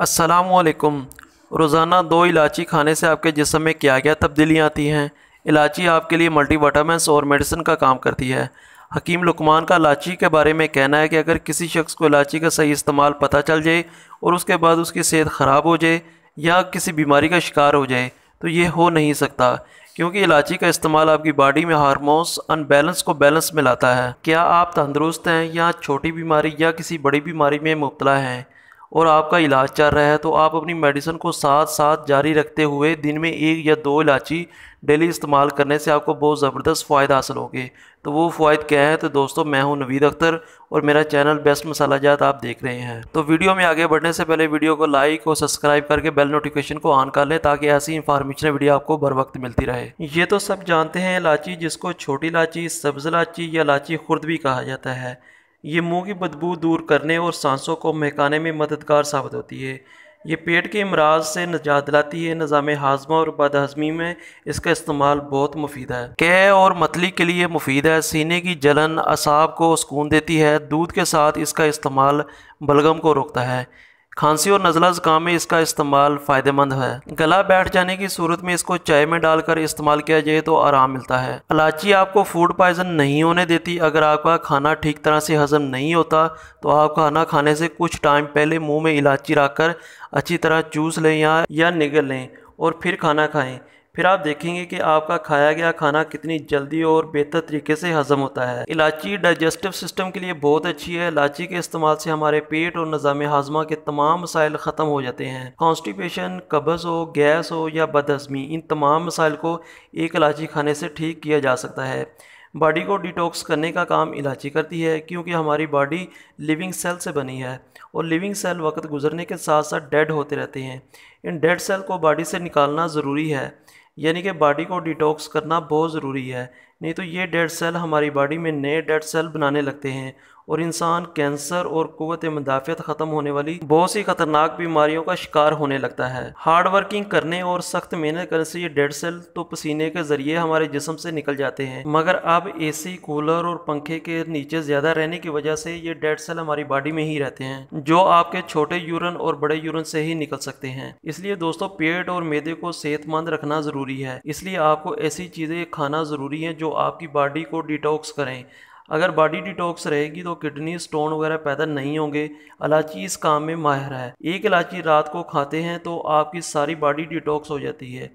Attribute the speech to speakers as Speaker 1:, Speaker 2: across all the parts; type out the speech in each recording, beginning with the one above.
Speaker 1: असलकुम रोज़ाना दो इलाची खाने से आपके जिसम में क्या क्या तब्दीलियाँ आती हैं इलाची आपके लिए मल्टी वाटामस और मेडिसिन का काम करती है हकीम लुकमान का इलाची के बारे में कहना है कि अगर किसी शख्स को इलाची का सही इस्तेमाल पता चल जाए और उसके बाद उसकी सेहत ख़राब हो जाए या किसी बीमारी का शिकार हो जाए तो ये हो नहीं सकता क्योंकि इलायची का इस्तेमाल आपकी बॉडी में हारमोन्स अनबैलेंस को बैलेंस में लाता है क्या आप तंदरुस्त हैं या छोटी बीमारी या किसी बड़ी बीमारी में मुबतला हैं और आपका इलाज चल रहा है तो आप अपनी मेडिसिन को साथ साथ जारी रखते हुए दिन में एक या दो इलाची डेली इस्तेमाल करने से आपको बहुत ज़बरदस्त फ़ायदे हासिल होंगे तो वो फ़ायद क्या है तो दोस्तों मैं हूं नवीद अख्तर और मेरा चैनल बेस्ट मसाला जात आप देख रहे हैं तो वीडियो में आगे बढ़ने से पहले वीडियो को लाइक और सब्सक्राइब करके बेल नोटिफिकेशन को ऑन कर लें ताकि ऐसी इंफॉर्मेशन वीडियो आपको बर वक्त मिलती रहे ये तो सब जानते हैं इलाची जिसको छोटी इलाची सब्ज़ इलाची या इलाची खुर्द भी कहा जाता है ये मुंह की बदबू दूर करने और सांसों को महकाने में मददगार साबित होती है ये पेट के अमराज से निजात दिलाती है निज़ाम हाजमा और बदहजमी में इसका इस्तेमाल बहुत मुफीद है कै और मतली के लिए मुफीद है सीने की जलन असाब को सुकून देती है दूध के साथ इसका इस्तेमाल बलगम को रोकता है खांसी और नज़ला ज़ुकाम में इसका इस्तेमाल फ़ायदेमंद है गला बैठ जाने की सूरत में इसको चाय में डालकर इस्तेमाल किया जाए तो आराम मिलता है इलायची आपको फूड पॉइजन नहीं होने देती अगर आपका खाना ठीक तरह से हजम नहीं होता तो आप खाना खाने से कुछ टाइम पहले मुँह में इलायची रख अच्छी तरह चूस लें या, या निगल लें और फिर खाना खाएँ फिर आप देखेंगे कि आपका खाया गया खाना कितनी जल्दी और बेहतर तरीके से हजम होता है इलायची डाइजेस्टिव सिस्टम के लिए बहुत अच्छी है इलायची के इस्तेमाल से हमारे पेट और निज़ाम हाजमा के तमाम मसाइल ख़त्म हो जाते हैं कॉन्स्टिपेशन कब्ज़ हो गैस हो या बदहजमी इन तमाम मसाइल को एक इलायची खाने से ठीक किया जा सकता है बॉडी को डिटॉक्स करने का काम इलायची करती है क्योंकि हमारी बॉडी लिविंग सेल से बनी है और लिविंग सेल वक्त गुजरने के साथ साथ डेड होते रहते हैं इन डेड सेल को बॉडी से निकालना ज़रूरी है यानी कि बॉडी को डिटॉक्स करना बहुत ज़रूरी है नहीं तो ये डेड सेल हमारी बॉडी में नए डेड सेल बनाने लगते हैं और इंसान कैंसर और कुत मुदाफियत ख़त्म होने वाली बहुत सी ख़तरनाक बीमारियों का शिकार होने लगता है हार्ड वर्किंग करने और सख्त मेहनत करने से ये डेड सेल तो पसीने के ज़रिए हमारे जिसम से निकल जाते हैं मगर अब एसी कूलर और पंखे के नीचे ज़्यादा रहने की वजह से ये डेड सेल हमारी बॉडी में ही रहते हैं जो आपके छोटे यूरन और बड़े यूरन से ही निकल सकते हैं इसलिए दोस्तों पेट और मैदे को सेहतमंद रखना ज़रूरी है इसलिए आपको ऐसी चीज़ें खाना ज़रूरी है जो जो आपकी बॉडी को डिटॉक्स करें अगर बॉडी डिटॉक्स रहेगी तो किडनी स्टोन वगैरह पैदा नहीं होंगे इलायची इस काम में माहिर है एक इलायची रात को खाते हैं तो आपकी सारी बॉडी डिटॉक्स हो जाती है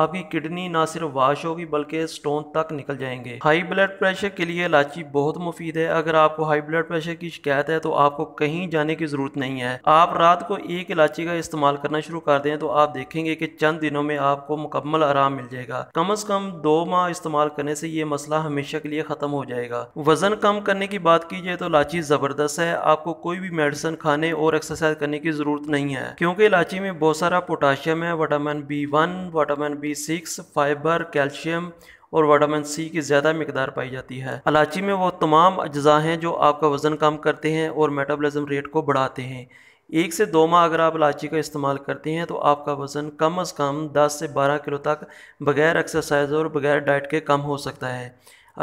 Speaker 1: आपकी किडनी ना सिर्फ वाश होगी बल्कि स्टोन तक निकल जाएंगे हाई ब्लड प्रेशर के लिए इलायची बहुत मुफीद है अगर आपको हाई ब्लड प्रेशर की शिकायत है तो आपको कहीं जाने की ज़रूरत नहीं है आप रात को एक इलायची का इस्तेमाल करना शुरू कर दें तो आप देखेंगे कि चंद दिनों में आपको मुकम्मल आराम मिल जाएगा कम अज़ कम दो माह इस्तेमाल करने से ये मसला हमेशा के लिए ख़त्म हो जाएगा वज़न कम करने की बात की जाए तो इलायची ज़बरदस्त है आपको कोई भी मेडिसिन खाने और एक्सरसाइज करने की ज़रूरत नहीं है क्योंकि इलायची में बहुत सारा पोटाशियम है vitamin B one vitamin B six fibre calcium और वाटामिन सी की ज़्यादा मकदार पाई जाती है अलाची में वो तमाम अज्जा हैं जो आपका वज़न कम करते हैं और मेटाबॉलिज्म रेट को बढ़ाते हैं एक से दो माह अगर आप इलायची का इस्तेमाल करते हैं तो आपका वज़न कम अज़ कम दस से बारह किलो तक बगैर एक्सरसाइज और बगैर डाइट के कम हो सकता है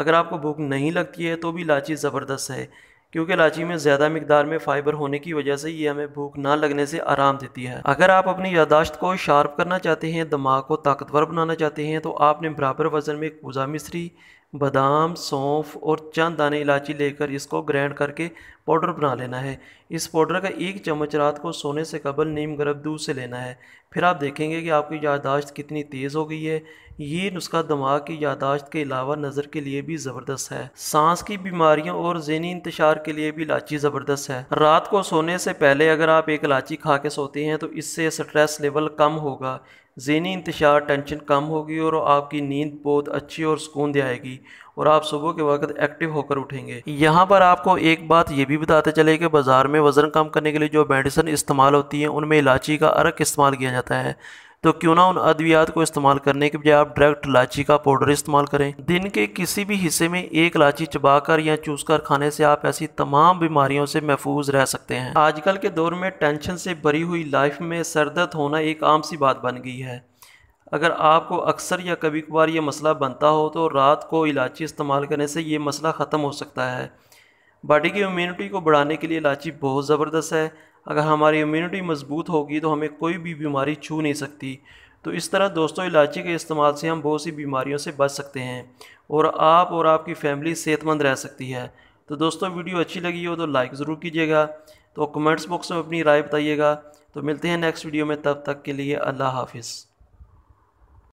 Speaker 1: अगर आपको भूख नहीं लगती है तो भी इलायची ज़बरदस्त है क्योंकि इलाची में ज़्यादा मकदार में फ़ाइबर होने की वजह से ये हमें भूख ना लगने से आराम देती है अगर आप अपनी यादाश्त को शार्प करना चाहते हैं दिमाग को ताकतवर बनाना चाहते हैं तो आपने बराबर वज़न में कूजा मिश्री बादाम सौंफ और चंद दाने इलायची लेकर इसको ग्राइंड करके पाउडर बना लेना है इस पाउडर का एक चम्मच रात को सोने से कबल नीम गर्भ दूध से लेना है फिर आप देखेंगे कि आपकी यादाश्त कितनी तेज़ हो गई है ये नुस्खा दिमाग की यादाश्त के अलावा नज़र के लिए भी ज़बरदस्त है सांस की बीमारियों और जहनी इंतशार के लिए भी इलायची ज़बरदस्त है रात को सोने से पहले अगर आप एक इलायची खा के सोते हैं तो इससे स्ट्रेस लेवल कम होगा जहनी इंतशार टेंशन कम होगी और आपकी नींद बहुत अच्छी और सुकून आएगी और आप सुबह के वक्त एक्टिव होकर उठेंगे यहाँ पर आपको एक बात ये भी बताते चले कि बाज़ार में वज़न कम करने के लिए जो मेडिसन इस्तेमाल होती है उनमें इलाची का अरक इस्तेमाल किया जाता है तो क्यों ना उन अद्वियात को इस्तेमाल करने के बजाय आप डायरेक्ट इलाची का पाउडर इस्तेमाल करें दिन के किसी भी हिस्से में एक चबा चबाकर या चूसकर खाने से आप ऐसी तमाम बीमारियों से महफूज रह सकते हैं आजकल के दौर में टेंशन से भरी हुई लाइफ में सरदर्द होना एक आम सी बात बन गई है अगर आपको अक्सर या कभी कभार ये मसला बनता हो तो रात को इलायची इस्तेमाल करने से ये मसला ख़त्म हो सकता है बॉडी की इम्यूनिटी को बढ़ाने के लिए इलायची बहुत ज़बरदस्त है अगर हमारी इम्यूनिटी मज़बूत होगी तो हमें कोई भी बीमारी छू नहीं सकती तो इस तरह दोस्तों इलायची के इस्तेमाल से हम बहुत सी बीमारियों से बच सकते हैं और आप और आपकी फैमिली सेहतमंद रह सकती है तो दोस्तों वीडियो अच्छी लगी हो तो लाइक ज़रूर कीजिएगा तो कमेंट्स बॉक्स में अपनी राय बताइएगा तो मिलते हैं नेक्स्ट वीडियो में तब तक के लिए अल्लाह हाफिज़